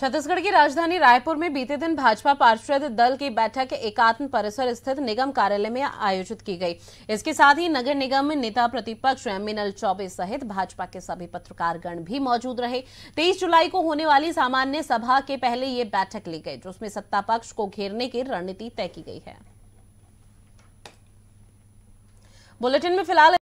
छत्तीसगढ़ की राजधानी रायपुर में बीते दिन भाजपा पार्षद दल की बैठक एकात्म परिसर स्थित निगम कार्यालय में आयोजित की गई इसके साथ ही नगर निगम नेता प्रतिपक्ष मिनल चौबे सहित भाजपा के सभी पत्रकारगण भी मौजूद रहे तेईस जुलाई को होने वाली सामान्य सभा के पहले ये बैठक ली गई जिसमें सत्ता पक्ष को घेरने की रणनीति तय की गई है बुलेटिन में फिलहाल